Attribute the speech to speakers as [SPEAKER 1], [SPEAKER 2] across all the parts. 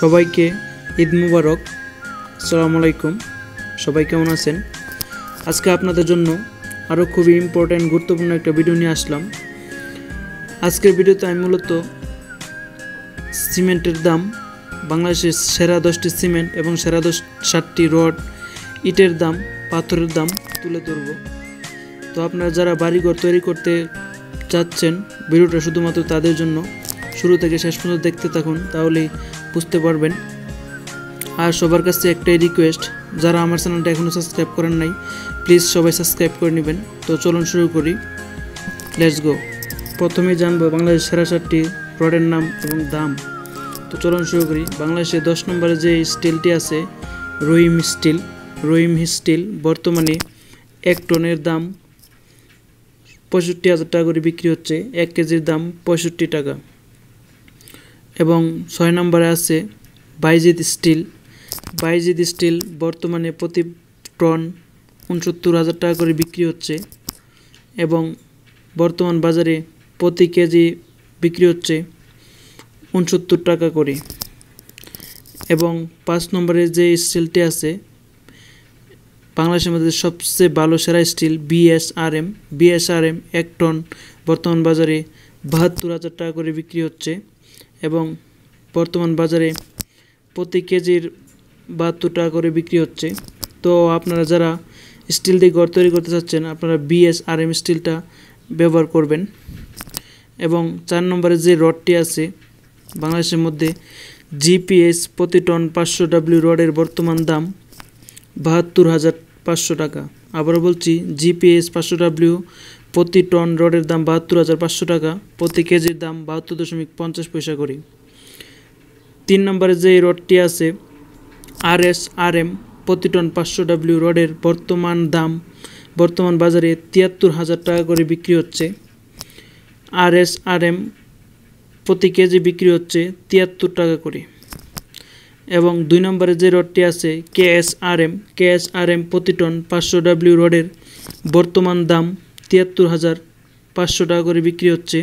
[SPEAKER 1] সবাইকে ঈদ মুবারক সালাম আলাইকুম সবাই কেমন আছেন আজকে আপনাদের জন্য আরও খুবই ইম্পর্ট্যান্ট গুরুত্বপূর্ণ একটা ভিডিও নিয়ে আসলাম আজকের ভিডিওতে আমি মূলত সিমেন্টের দাম বাংলাদেশের সেরা দশটি সিমেন্ট এবং সেরা দশ ষাটটি রড ইটের দাম পাথরের দাম তুলে ধরব তো আপনারা যারা বাড়িঘর তৈরি করতে চাচ্ছেন ভিডিওটা শুধুমাত্র তাদের জন্য শুরু থেকে শেষ পর্যন্ত দেখতে থাকুন তাহলে বুঝতে পারবেন আর সবার কাছে একটাই রিকোয়েস্ট যারা আমার চ্যানেলটা এখনও সাবস্ক্রাইব করেন নাই প্লিজ সবাই সাবস্ক্রাইব করে নেবেন তো চলুন শুরু করি লেটস গো প্রথমে জানবো বাংলাদেশ সেরা সারটি প্রডের নাম এবং দাম তো চলুন শুরু করি বাংলাদেশে দশ নম্বরে যে স্টিলটি আছে রহিম স্টিল রহিম স্টিল বর্তমানে এক টনের দাম পঁয়ষট্টি হাজার টাকা করে বিক্রি হচ্ছে এক কেজির দাম পঁয়ষট্টি টাকা এবং ছয় নম্বরে আছে বাইজিৎ স্টিল বাইজিৎ স্টিল বর্তমানে প্রতি টন উনসত্তর হাজার টাকা করে বিক্রি হচ্ছে এবং বর্তমান বাজারে প্রতি কেজি বিক্রি হচ্ছে উনসত্তর টাকা করে এবং পাঁচ নম্বরে যে স্টিলটি আছে বাংলাদেশের মধ্যে সবচেয়ে ভালো সেরা স্টিল বিএসআরএম বিএসআরএম এক টন বর্তমান বাজারে বাহাত্তর হাজার টাকা করে বিক্রি হচ্ছে এবং বর্তমান বাজারে প্রতি কেজির বাহাত্তর টাকা করে বিক্রি হচ্ছে তো আপনারা যারা স্টিল দিয়ে ঘর তৈরি করতে চাচ্ছেন আপনারা বিএস আর এম স্টিলটা ব্যবহার করবেন এবং চার নম্বরে যে রডটি আছে বাংলাদেশের মধ্যে জিপিএস প্রতি টন পাঁচশো ডাব্লিউ রডের বর্তমান দাম বাহাত্তর হাজার পাঁচশো টাকা আবারও বলছি জিপিএস পাঁচশো ডাব্লিউ প্রতি টন রডের দাম বাহাত্তর হাজার পাঁচশো টাকা প্রতি কেজির দাম বাহাত্তর দশমিক পঞ্চাশ পয়সা করে তিন নম্বরে যে রডটি আছে আর এস আর এম প্রতি টন পাঁচশো ডাব্লিউ রডের বর্তমান দাম বর্তমান বাজারে তিয়াত্তর হাজার টাকা করে বিক্রি হচ্ছে আর এস আর এম প্রতি কেজি বিক্রি হচ্ছে তিয়াত্তর টাকা করে এবং দুই নম্বরে যে রডটি আছে K S R M K S R M প্রতি টন পাঁচশো ডাব্লিউ রডের বর্তমান দাম তিয়াত্তর হাজার পাঁচশো টাকা করে বিক্রি হচ্ছে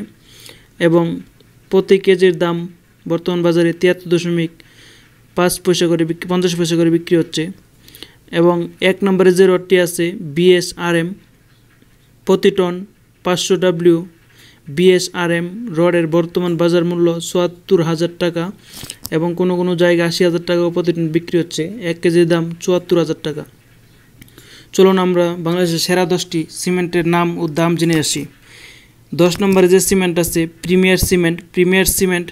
[SPEAKER 1] এবং প্রতি কেজির দাম বর্তমান বাজারে তিয়াত্তর দশমিক পাঁচ পয়সা করে বিক্রি পঞ্চাশ পয়সা করে বিক্রি হচ্ছে এবং এক নম্বরে যে রডটি আছে বিএসআরএম প্রতি টন পাঁচশো ডাব্লিউ বিএসআরএম রডের বর্তমান বাজার মূল্য চুয়াত্তর হাজার টাকা এবং কোনো কোনো জায়গায় আশি হাজার টাকাও টন বিক্রি হচ্ছে এক কেজির দাম চুয়াত্তর হাজার টাকা চলুন আমরা বাংলাদেশের সেরা দশটি সিমেন্টের নাম ও দাম জেনে আসি দশ নম্বরে যে সিমেন্ট আছে প্রিমিয়ার সিমেন্ট প্রিমিয়ার সিমেন্ট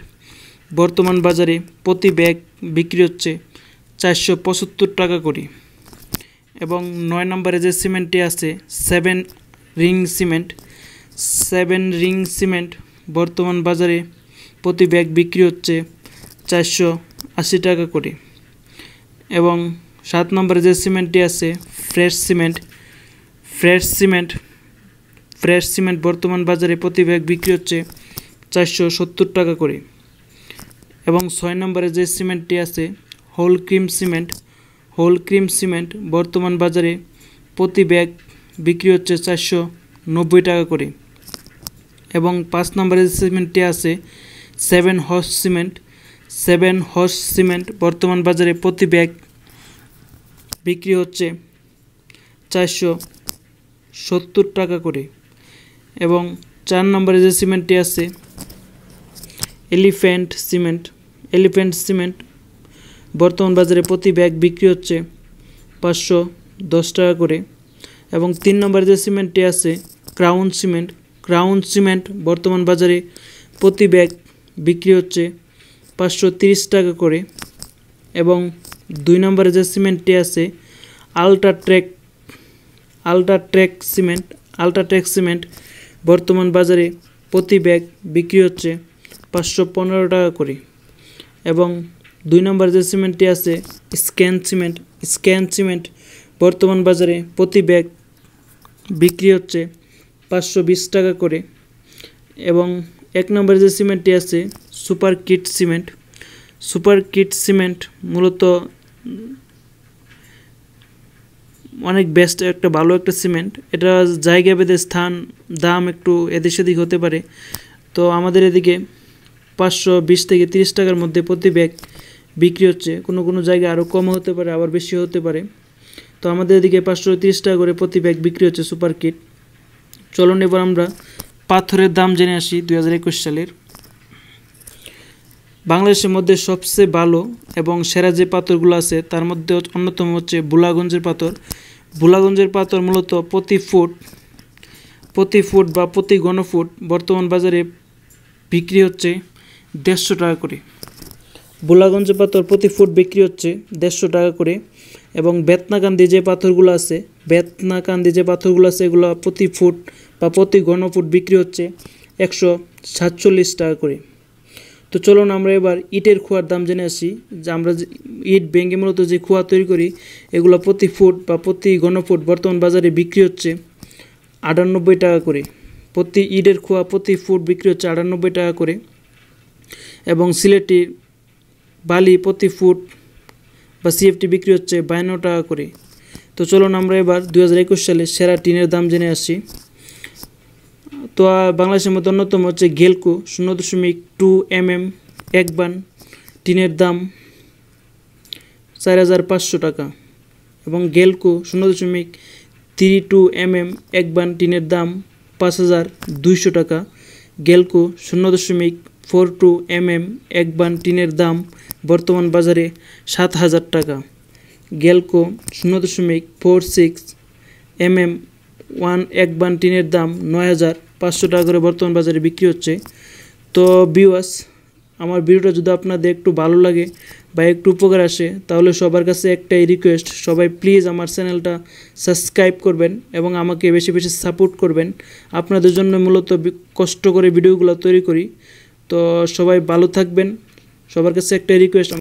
[SPEAKER 1] বর্তমান বাজারে প্রতি ব্যাগ বিক্রি হচ্ছে চারশো পঁচাত্তর টাকা করে এবং নয় নম্বরে যে সিমেন্টটি আছে seven ring cement seven ring cement বর্তমান বাজারে প্রতি ব্যাগ বিক্রি হচ্ছে চারশো আশি টাকা করে এবং সাত নম্বরে যে সিমেন্টটি আছে fresh cement fresh cement fresh cement বর্তমান বাজারে প্রতি ব্যাগ বিক্রি হচ্ছে চারশো সত্তর টাকা করে এবং ছয় নম্বরে যে সিমেন্টটি আছে Holcim cement Holcim cement বর্তমান বাজারে প্রতি ব্যাগ বিক্রি হচ্ছে চারশো নব্বই টাকা করে এবং পাঁচ নম্বরের সিমেন্টটি আছে seven horse cement seven horse cement বর্তমান বাজারে প্রতি ব্যাগ বিক্রি হচ্ছে চারশো সত্তর টাকা করে এবং চার নম্বরে যে সিমেন্টটি আছে এলিফ্যান্ট সিমেন্ট এলিফ্যান্ট সিমেন্ট বর্তমান বাজারে প্রতি ব্যাগ বিক্রি হচ্ছে পাঁচশো দশ টাকা করে এবং তিন নম্বরে যে সিমেন্টটি আছে ক্রাউন সিমেন্ট ক্রাউন সিমেন্ট বর্তমান বাজারে প্রতি ব্যাগ বিক্রি হচ্ছে পাঁচশো তিরিশ টাকা করে এবং দুই নম্বরে যে সিমেন্টটি আছে আলট্রাট্রেক আলট্রাট্রেক সিমেন্ট আলট্রাট্রেক সিমেন্ট বর্তমান বাজারে প্রতি ব্যাগ বিক্রি হচ্ছে পাঁচশো পনেরো টাকা করে এবং দুই নম্বর যে সিমেন্টটি আছে স্ক্যান সিমেন্ট স্ক্যান সিমেন্ট বর্তমান বাজারে প্রতি ব্যাগ বিক্রি হচ্ছে পাঁচশো বিশ টাকা করে এবং এক নম্বর যে সিমেন্টটি আছে Supercrete cement Supercrete cement মূলত অনেক বেস্ট একটা ভালো একটা সিমেন্ট এটা জায়গা বেঁধে স্থান দাম একটু এদিক সেদিক হতে পারে তো আমাদের এদিকে পাঁচশো বিশ থেকে তিরিশ টাকার মধ্যে প্রতি ব্যাগ বিক্রি হচ্ছে কোনো কোনো জায়গায় আরও কম হতে পারে আবার বেশি হতে পারে তো আমাদের এদিকে পাঁচশো তিরিশ টাকা করে প্রতি ব্যাগ বিক্রি হচ্ছে সুপার কিট চলুন এবার আমরা পাথরের দাম জেনে আসি দুই সালের বাংলাদেশের মধ্যে সবচেয়ে ভালো এবং সেরা যে পাথরগুলো আছে তার মধ্যে অন্যতম হচ্ছে বুলাগঞ্জের পাথর ভোলাগঞ্জের পাথর মূলত প্রতি ফুট প্রতি ফুট বা প্রতি ঘনফুট বর্তমান বাজারে বিক্রি হচ্ছে দেড়শো টাকা করে ভোলাগঞ্জ পাথর প্রতি ফুট বিক্রি হচ্ছে দেড়শো টাকা করে এবং বেতনাকান্দি যে পাথরগুলো আছে বেতনাকান্দি যে পাথরগুলো আছে এগুলো প্রতি ফুট বা প্রতি ঘনফুট বিক্রি হচ্ছে একশো সাতচল্লিশ টাকা করে তো চলুন আমরা এবার ইটের খোয়ার দাম জেনে আসি যে আমরা ইট ব্যাঙ্গে মূলত যে খোয়া তৈরি করি এগুলো প্রতি ফুট বা প্রতি ঘনফুট বর্তমান বাজারে বিক্রি হচ্ছে আটানব্বই টাকা করে প্রতি ইটের খোয়া প্রতি ফুট বিক্রি হচ্ছে আটানব্বই টাকা করে এবং সিলেটি বালি প্রতি ফুট বা সিএফটি বিক্রি হচ্ছে বায়ান্ন টাকা করে তো চলুন আমরা এবার দু সালে সেরা টিনের দাম জেনে আসি তো বাংলাদেশের মধ্যে অন্যতম হচ্ছে গেলকো শূন্য দশমিক টু এম এম এক বান টিনের দাম চার হাজার পাঁচশো টাকা এবং গেলকো শূন্য দশমিক থ্রি টু এম এম এক বান টিনের দাম পাঁচ হাজার দুইশো টাকা গেলকো শূন্য দশমিক ফোর টু এম এম এক বান টিনের দাম বর্তমান বাজারে সাত হাজার টাকা গেলকো শূন্য দশমিক four six M M one এক বান টিনের দাম নয় হাজার পাঁচশো টাকা করে বর্তমান বাজারে বিক্রি হচ্ছে তো বিওয়াস আমার ভিডিওটা যদি আপনাদের একটু ভালো লাগে বা একটু উপকার আসে তাহলে সবার কাছে একটাই রিকোয়েস্ট সবাই প্লিজ আমার চ্যানেলটা সাবস্ক্রাইব করবেন এবং আমাকে বেশি বেশি সাপোর্ট করবেন আপনাদের জন্য মূলত কষ্ট করে ভিডিওগুলো তৈরি করি তো সবাই ভালো থাকবেন সবার কাছে একটাই রিকোয়েস্ট